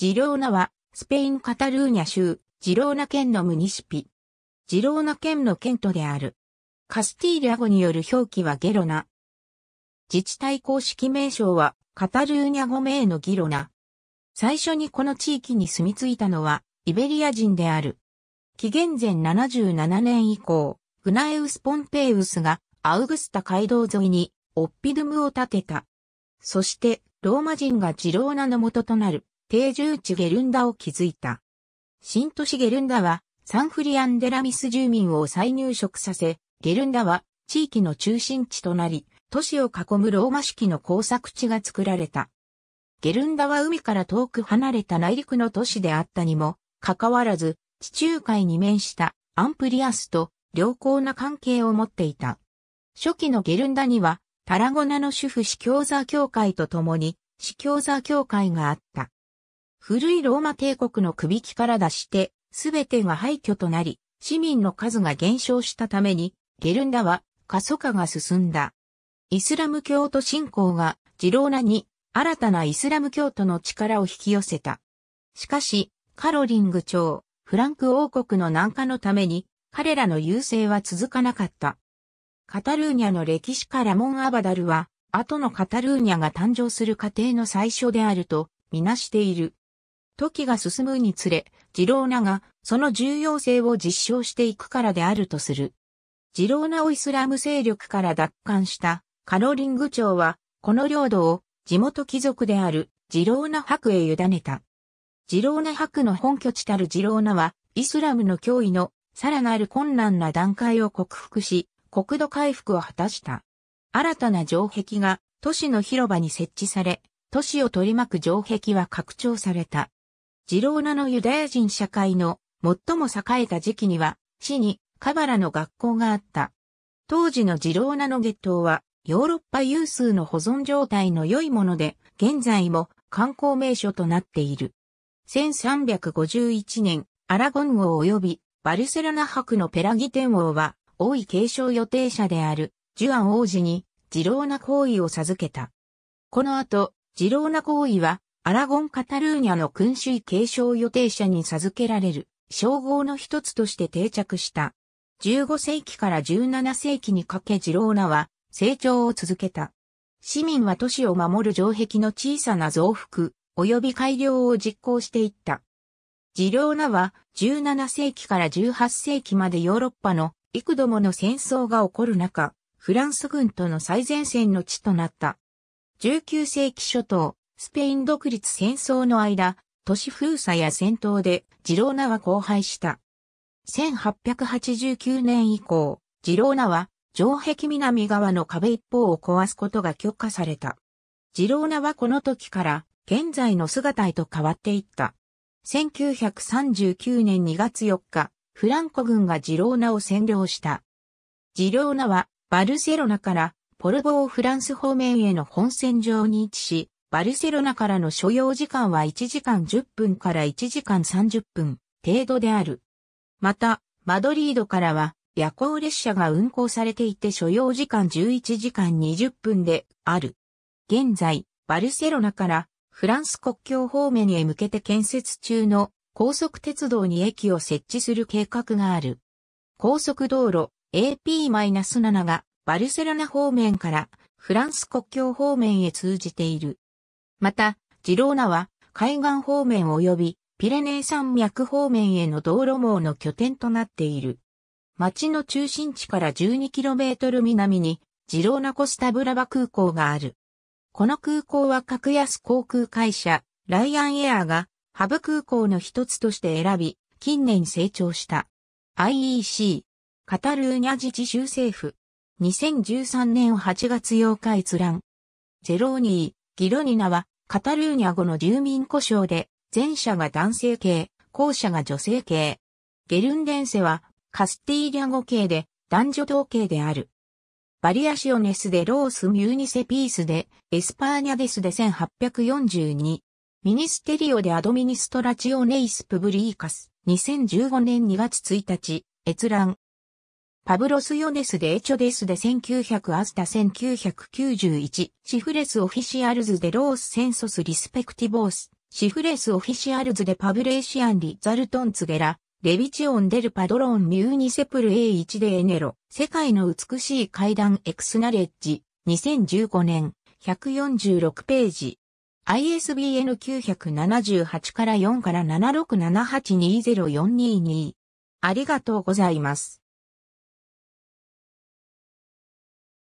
ジローナは、スペイン・カタルーニャ州、ジローナ県のムニシピ。ジローナ県の県都である。カスティーリャ語による表記はゲロナ。自治体公式名称は、カタルーニャ語名のギロナ。最初にこの地域に住み着いたのは、イベリア人である。紀元前77年以降、グナエウス・ポンペイウスが、アウグスタ街道沿いに、オッピドゥムを建てた。そして、ローマ人がジローナの元となる。定住地ゲルンダを築いた。新都市ゲルンダはサンフリアンデラミス住民を再入植させ、ゲルンダは地域の中心地となり、都市を囲むローマ式の工作地が作られた。ゲルンダは海から遠く離れた内陸の都市であったにも、かかわらず、地中海に面したアンプリアスと良好な関係を持っていた。初期のゲルンダには、タラゴナの主婦司教座教会と共に、司教座教会があった。古いローマ帝国の首輝から出して、すべてが廃墟となり、市民の数が減少したために、ゲルンダは過疎化が進んだ。イスラム教徒信仰がジローナに新たなイスラム教徒の力を引き寄せた。しかし、カロリング朝、フランク王国の南下のために、彼らの優勢は続かなかった。カタルーニャの歴史家ラモン・アバダルは、後のカタルーニャが誕生する過程の最初であると、みなしている。時が進むにつれ、ジローナがその重要性を実証していくからであるとする。ジローナをイスラム勢力から奪還したカロリング朝は、この領土を地元貴族であるジローナ博へ委ねた。ジローナ博の本拠地たるジローナは、イスラムの脅威のさらなる困難な段階を克服し、国土回復を果たした。新たな城壁が都市の広場に設置され、都市を取り巻く城壁は拡張された。ジローナのユダヤ人社会の最も栄えた時期には、市にカバラの学校があった。当時のジローナの月頭は、ヨーロッパ有数の保存状態の良いもので、現在も観光名所となっている。1351年、アラゴン王及びバルセロナ博のペラギ天王は、王位継承予定者であるジュアン王子に、ジローナ行為を授けた。この後、ジローナ行為はアラゴン・カタルーニャの君主位継承予定者に授けられる称号の一つとして定着した。15世紀から17世紀にかけジローナは成長を続けた。市民は都市を守る城壁の小さな増幅及び改良を実行していった。ジローナは17世紀から18世紀までヨーロッパの幾度もの戦争が起こる中、フランス軍との最前線の地となった。19世紀初頭、スペイン独立戦争の間、都市封鎖や戦闘でジローナは荒廃した。1889年以降、ジローナは城壁南側の壁一方を壊すことが許可された。ジローナはこの時から現在の姿へと変わっていった。1939年2月4日、フランコ軍がジローナを占領した。ジローナはバルセロナからポルボーフランス方面への本線上に位置し、バルセロナからの所要時間は1時間10分から1時間30分程度である。また、マドリードからは夜行列車が運行されていて所要時間11時間20分である。現在、バルセロナからフランス国境方面へ向けて建設中の高速鉄道に駅を設置する計画がある。高速道路 AP-7 がバルセロナ方面からフランス国境方面へ通じている。また、ジローナは海岸方面及びピレネー山脈方面への道路網の拠点となっている。町の中心地から 12km 南にジローナコスタブラバ空港がある。この空港は格安航空会社ライアンエアがハブ空港の一つとして選び、近年成長した。IEC、カタルーニャ自治州政府、2013年8月8日閲覧。ゼローニー、ギロニナはカタルーニャ語の住民故障で、前者が男性系、後者が女性系。ゲルンデンセはカスティーリャ語系で男女同系である。バリアシオネスでロースミューニセピースでエスパーニャデスで1842。ミニステリオでアドミニストラチオネイスプブリーカス2015年2月1日閲覧。パブロス・ヨネスデ・エチョデスで1900アスタ1991シフレス・オフィシアルズデ・ロース・センソス・リスペクティボースシフレス・オフィシアルズデ・パブレーシアン・リザルトン・ツゲラレビチオン・デル・パドロン・ミューニセプル A1 デ・エネロ世界の美しい階段エクスナレッジ2015年146ページ ISBN 978から4から767820422ありがとうございます。